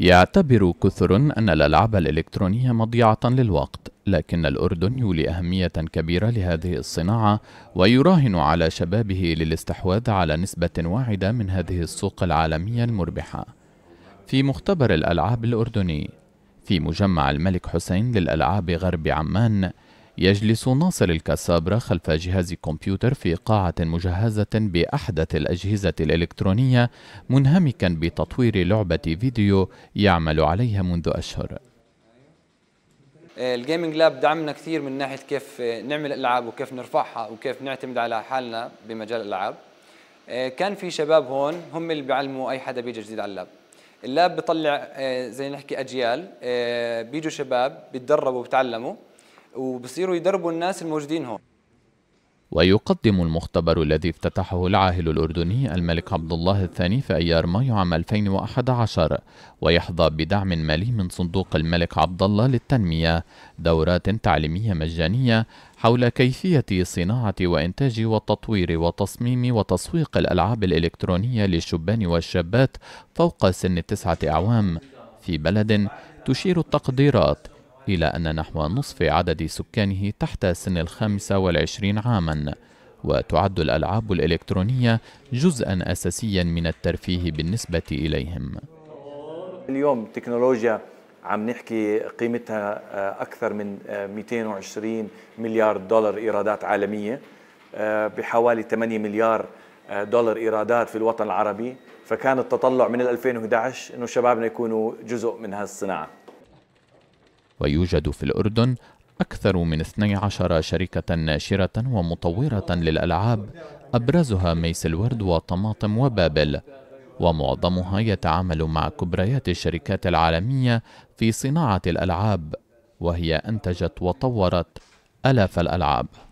يعتبر كثر أن الألعاب الإلكترونية مضيعة للوقت، لكن الأردن يولي أهمية كبيرة لهذه الصناعة ويراهن على شبابه للاستحواذ على نسبة واعدة من هذه السوق العالمية المربحة. في مختبر الألعاب الأردني في مجمع الملك حسين للألعاب غرب عمان يجلس ناصر الكسابرة خلف جهاز كمبيوتر في قاعة مجهزة بأحدث الأجهزة الإلكترونية منهمكا بتطوير لعبة فيديو يعمل عليها منذ أشهر الجيمنج لاب دعمنا كثير من ناحية كيف نعمل ألعاب وكيف نرفعها وكيف نعتمد على حالنا بمجال الألعاب كان في شباب هون هم اللي بيعلموا أي حدا بيجي جديد على اللاب اللاب بيطلع آه، زي نحكي أجيال آه، بيجوا شباب بيتدربوا وبتعلموا وبصيروا يدربوا الناس الموجودين هون ويقدم المختبر الذي افتتحه العاهل الأردني الملك عبد الله الثاني في أيار مايو عام 2011 ويحظى بدعم مالي من صندوق الملك عبد الله للتنمية دورات تعليمية مجانية حول كيفية صناعة وإنتاج وتطوير وتصميم وتسويق الألعاب الإلكترونية للشبان والشابات فوق سن التسعة أعوام في بلد تشير التقديرات إلى أن نحو نصف عدد سكانه تحت سن الخامسة والعشرين عاماً وتعد الألعاب الإلكترونية جزءا أساسيا من الترفيه بالنسبة إليهم اليوم التكنولوجيا عم نحكي قيمتها آه، أكثر من 220 آه، مليار دولار إيرادات عالمية آه، بحوالي 8 مليار دولار إيرادات في الوطن العربي فكان التطلع من 2011 أنه شبابنا يكونوا جزء من هالصناعة ويوجد في الأردن أكثر من 12 شركة ناشرة ومطورة للألعاب أبرزها ميس الورد وطماطم وبابل ومعظمها يتعامل مع كبريات الشركات العالمية في صناعة الألعاب وهي أنتجت وطورت آلاف الألعاب